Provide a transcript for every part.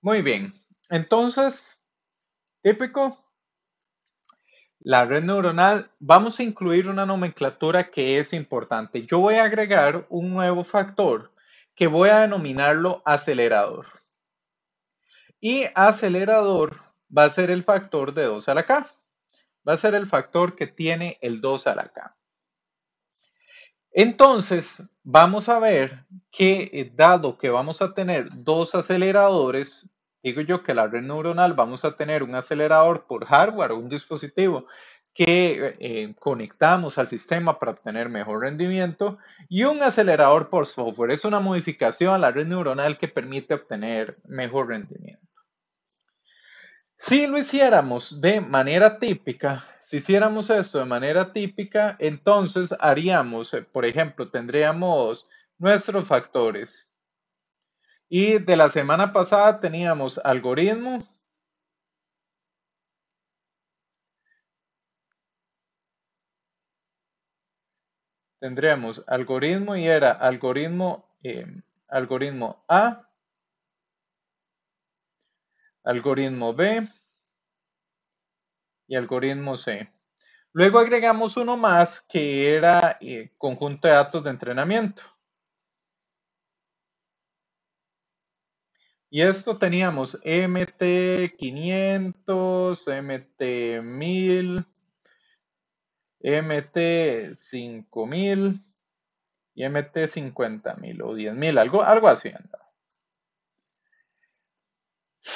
Muy bien, entonces, Épico, la red neuronal, vamos a incluir una nomenclatura que es importante. Yo voy a agregar un nuevo factor que voy a denominarlo acelerador. Y acelerador va a ser el factor de 2 a la K. Va a ser el factor que tiene el 2 a la K. Entonces, vamos a ver que eh, dado que vamos a tener dos aceleradores, digo yo que la red neuronal vamos a tener un acelerador por hardware, un dispositivo que eh, conectamos al sistema para obtener mejor rendimiento y un acelerador por software. Es una modificación a la red neuronal que permite obtener mejor rendimiento. Si lo hiciéramos de manera típica, si hiciéramos esto de manera típica, entonces haríamos, eh, por ejemplo, tendríamos nuestros factores. Y de la semana pasada teníamos algoritmo, Tendríamos algoritmo y era algoritmo, eh, algoritmo A, algoritmo B y algoritmo C. Luego agregamos uno más que era eh, conjunto de datos de entrenamiento. Y esto teníamos MT500, MT1000, MT5000 y MT50000 o 10000, algo, algo así. anda.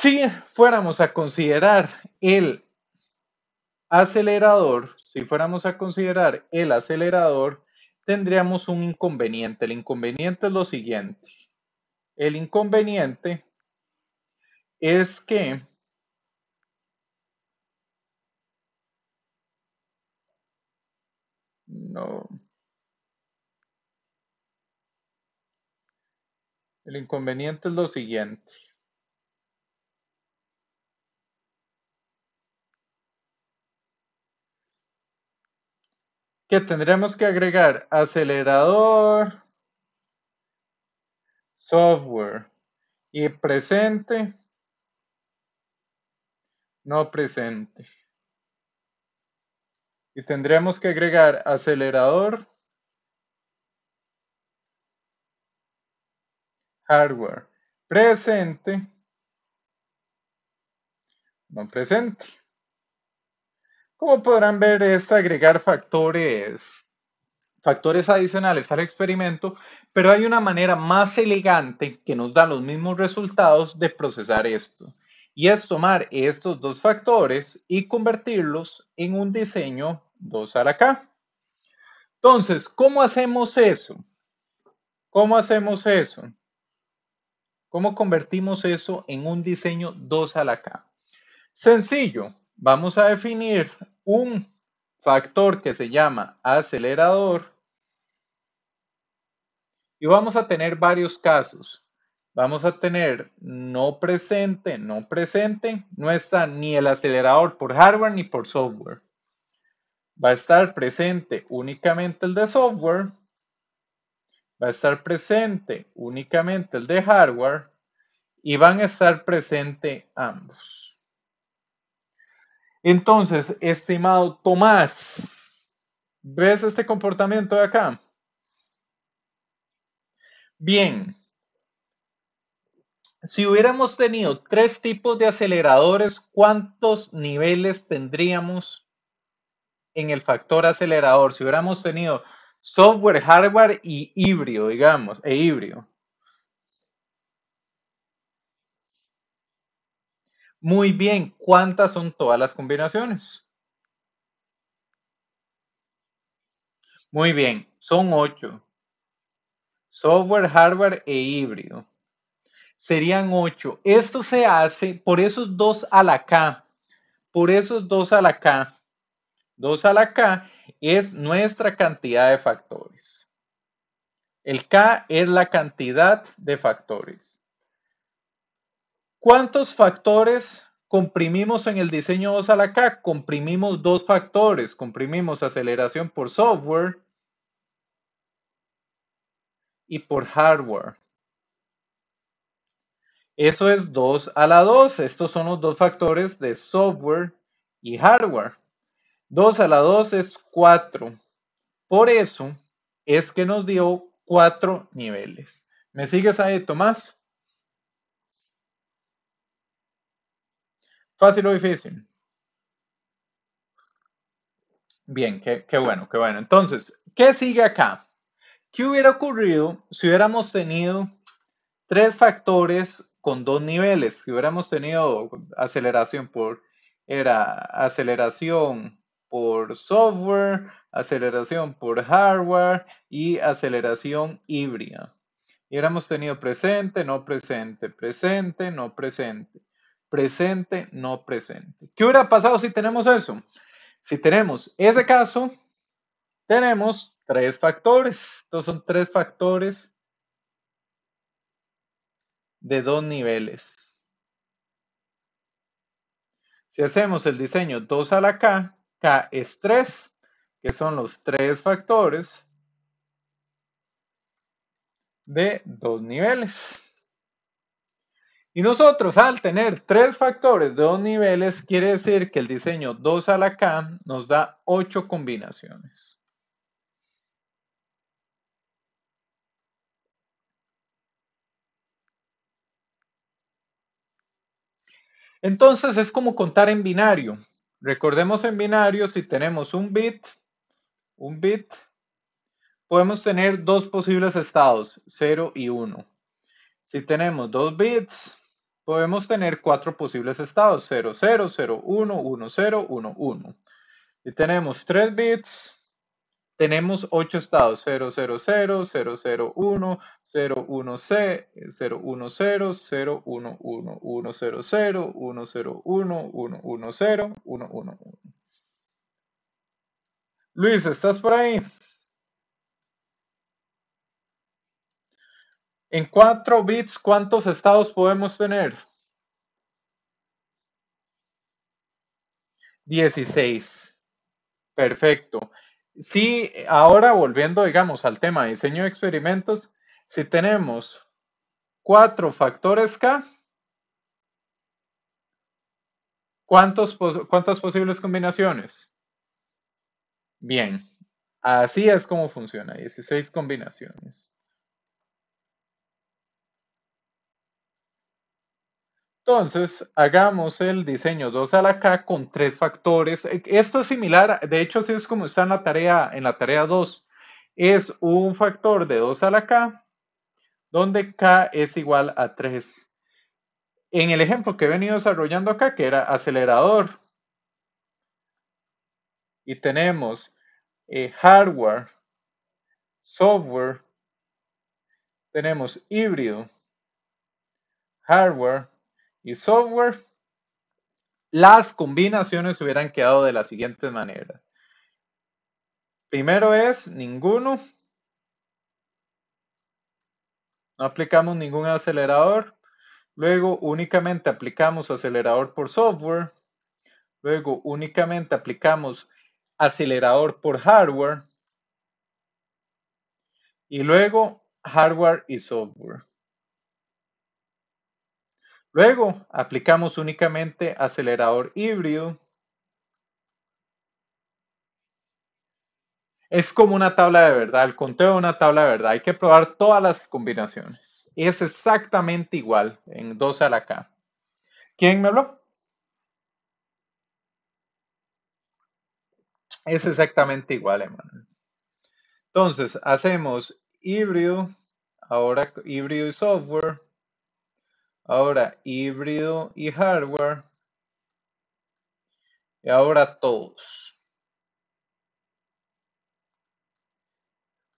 Si fuéramos a considerar el acelerador, si fuéramos a considerar el acelerador, tendríamos un inconveniente. El inconveniente es lo siguiente. El inconveniente es que no el inconveniente es lo siguiente que tendremos que agregar acelerador, software y presente, no presente. Y tendremos que agregar acelerador, hardware, presente, no presente. Como podrán ver, es agregar factores, factores adicionales al experimento, pero hay una manera más elegante que nos da los mismos resultados de procesar esto. Y es tomar estos dos factores y convertirlos en un diseño 2 a la K. Entonces, ¿cómo hacemos eso? ¿Cómo hacemos eso? ¿Cómo convertimos eso en un diseño 2 a la K? Sencillo, vamos a definir un factor que se llama acelerador y vamos a tener varios casos. Vamos a tener no presente, no presente, no está ni el acelerador por hardware ni por software. Va a estar presente únicamente el de software. Va a estar presente únicamente el de hardware. Y van a estar presente ambos. Entonces, estimado Tomás, ¿ves este comportamiento de acá? Bien. Si hubiéramos tenido tres tipos de aceleradores, ¿cuántos niveles tendríamos en el factor acelerador? Si hubiéramos tenido software, hardware y híbrido, digamos, e híbrido. Muy bien, ¿cuántas son todas las combinaciones? Muy bien, son ocho. Software, hardware e híbrido. Serían ocho. Esto se hace por esos dos a la K. Por esos dos a la K. dos a la K es nuestra cantidad de factores. El K es la cantidad de factores. ¿Cuántos factores comprimimos en el diseño 2 a la K? Comprimimos dos factores. Comprimimos aceleración por software y por hardware. Eso es 2 a la 2. Estos son los dos factores de software y hardware. 2 a la 2 es 4. Por eso es que nos dio 4 niveles. ¿Me sigues ahí, Tomás? ¿Fácil o difícil? Bien, qué, bueno, qué bueno. Entonces, ¿qué sigue acá? ¿Qué hubiera ocurrido si hubiéramos tenido tres factores con dos niveles? Si hubiéramos tenido aceleración por era aceleración por software, aceleración por hardware y aceleración híbrida. Y hubiéramos tenido presente, no presente, presente, no presente presente, no presente. ¿Qué hubiera pasado si tenemos eso? Si tenemos ese caso, tenemos tres factores. Estos son tres factores de dos niveles. Si hacemos el diseño 2 a la K, K es 3, que son los tres factores de dos niveles. Y nosotros al tener tres factores de dos niveles, quiere decir que el diseño 2 a la K nos da ocho combinaciones. Entonces es como contar en binario. Recordemos en binario, si tenemos un bit, un bit, podemos tener dos posibles estados, 0 y 1. Si tenemos dos bits, podemos tener cuatro posibles estados, 0, 0, 1, 1, 0, 1, 1. Y tenemos tres bits, tenemos ocho estados, 0, 0, 0, 1, 0, 1, 0, 1, 0, 1, 1, 1, 0, 0, 1, 0, 1, 1, 1, 0, 1, 1, 1. Luis, ¿estás por ahí? En 4 bits, ¿cuántos estados podemos tener? 16. Perfecto. Si ahora volviendo, digamos, al tema de diseño de experimentos, si tenemos 4 factores K, ¿cuántos, ¿cuántas posibles combinaciones? Bien, así es como funciona, 16 combinaciones. Entonces, hagamos el diseño 2 a la K con tres factores. E, esto es similar, de hecho, así es como está en la tarea, en la tarea 2. Es un factor de 2 a la K, donde K es igual a 3. En el ejemplo que he venido desarrollando acá, que era acelerador, y tenemos eh, hardware, software, tenemos híbrido, hardware, y software, las combinaciones hubieran quedado de la siguiente manera. Primero es ninguno. No aplicamos ningún acelerador. Luego únicamente aplicamos acelerador por software. Luego únicamente aplicamos acelerador por hardware. Y luego hardware y software. Luego aplicamos únicamente acelerador híbrido. Es como una tabla de verdad, el conteo de una tabla de verdad. Hay que probar todas las combinaciones. Es exactamente igual en 2 a la K. ¿Quién me habló? Es exactamente igual, hermano. Entonces, hacemos híbrido, ahora híbrido y software. Ahora híbrido y hardware. Y ahora todos.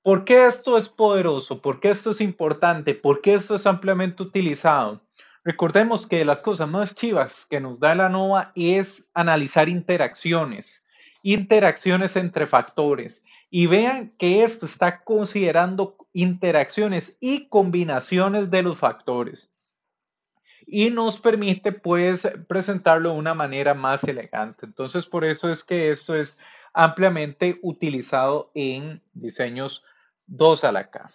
¿Por qué esto es poderoso? ¿Por qué esto es importante? ¿Por qué esto es ampliamente utilizado? Recordemos que las cosas más chivas que nos da la NOAA es analizar interacciones, interacciones entre factores. Y vean que esto está considerando interacciones y combinaciones de los factores y nos permite pues presentarlo de una manera más elegante. Entonces por eso es que esto es ampliamente utilizado en diseños 2 a la K.